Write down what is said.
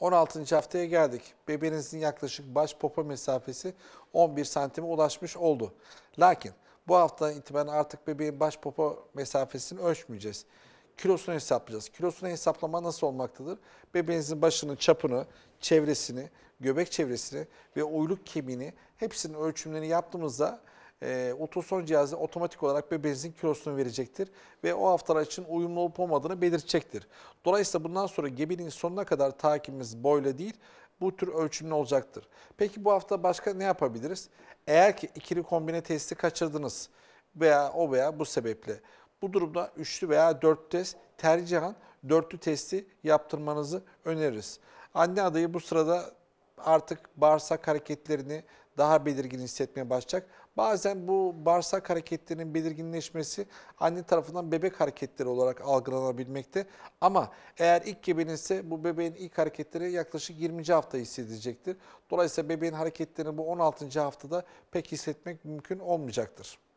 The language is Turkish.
16. haftaya geldik. Bebeğinizin yaklaşık baş popa mesafesi 11 santime ulaşmış oldu. Lakin bu haftadan itibaren artık bebeğin baş popa mesafesini ölçmeyeceğiz. Kilosunu hesaplayacağız. Kilosunu hesaplama nasıl olmaktadır? Bebeğinizin başının çapını, çevresini, göbek çevresini ve uyluk kemiğini hepsinin ölçümlerini yaptığımızda e, ultrason cihazı otomatik olarak bir benzin kilosunu verecektir ve o haftalar için uyumlu olup olmadığını belirtecektir. Dolayısıyla bundan sonra gebinin sonuna kadar takibimiz boyla değil bu tür ölçümlü olacaktır. Peki bu hafta başka ne yapabiliriz? Eğer ki ikili kombine testi kaçırdınız veya o veya bu sebeple bu durumda üçlü veya dört test tercihen dörtlü testi yaptırmanızı öneririz. Anne adayı bu sırada artık bağırsak hareketlerini daha belirgin hissetmeye başlayacak. Bazen bu bağırsak hareketlerinin belirginleşmesi anne tarafından bebek hareketleri olarak algılanabilmekte. Ama eğer ilk gebenin bu bebeğin ilk hareketleri yaklaşık 20. hafta hissedecektir. Dolayısıyla bebeğin hareketlerini bu 16. haftada pek hissetmek mümkün olmayacaktır.